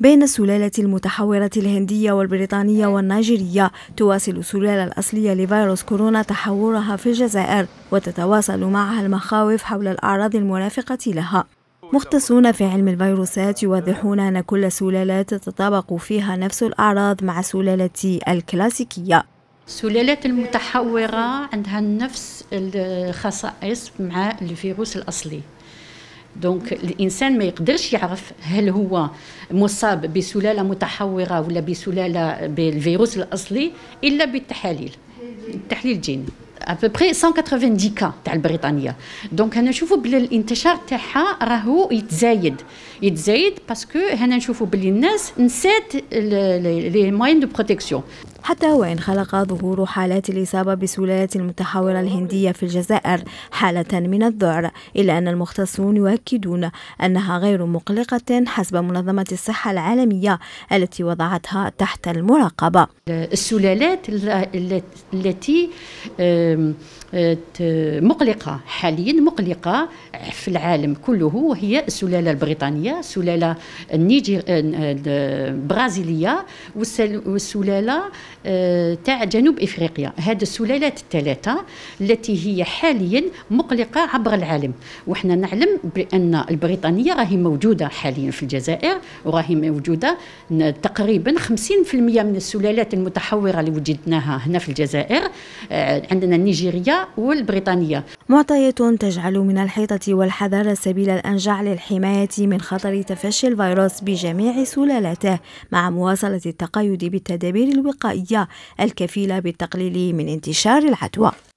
بين السلالة المتحورة الهندية والبريطانية والنيجيرية تواصل السلالة الأصلية لفيروس كورونا تحورها في الجزائر وتتواصل معها المخاوف حول الأعراض المرافقة لها مختصون في علم الفيروسات يوضحون أن كل سلالة تتطابق فيها نفس الأعراض مع سلالة الكلاسيكية السلالات المتحورة عندها نفس الخصائص مع الفيروس الأصلي دونك الانسان ما يقدرش يعرف هل هو مصاب بسلاله متحوره ولا بسلاله بالفيروس الاصلي الا بالتحاليل التحليل الجيني ابوبري 190 كا تاع البريطانيه دونك هنا نشوفوا بلي الانتشار تاعها راهو يتزايد يتزايد باسكو هنا نشوفوا بلي الناس نسات لي موين دو بروتيكسيون حتى وإن خلق ظهور حالات الإصابة بسلالات المتحورة الهندية في الجزائر حالة من الذعر إلا أن المختصون يؤكدون أنها غير مقلقة حسب منظمة الصحة العالمية التي وضعتها تحت المراقبة السلالات التي آه، مقلقة حاليا مقلقة في العالم كله وهي السلالة البريطانية السلالة النيجي آه، آه، البرازيلية والسلالة آه، تاع جنوب افريقيا هذه السلالات الثلاثه التي هي حاليا مقلقه عبر العالم وحنا نعلم بان البريطانيه راهي موجوده حاليا في الجزائر وراهي موجوده تقريبا 50% من السلالات المتحوره اللي وجدناها هنا في الجزائر آه، عندنا النيجيريه والبريطانيه معطيات تجعل من الحيطة والحذر سبيل الأنجع للحماية من خطر تفشي الفيروس بجميع سلالته مع مواصلة التقيد بالتدابير الوقائية الكفيلة بالتقليل من انتشار العدوى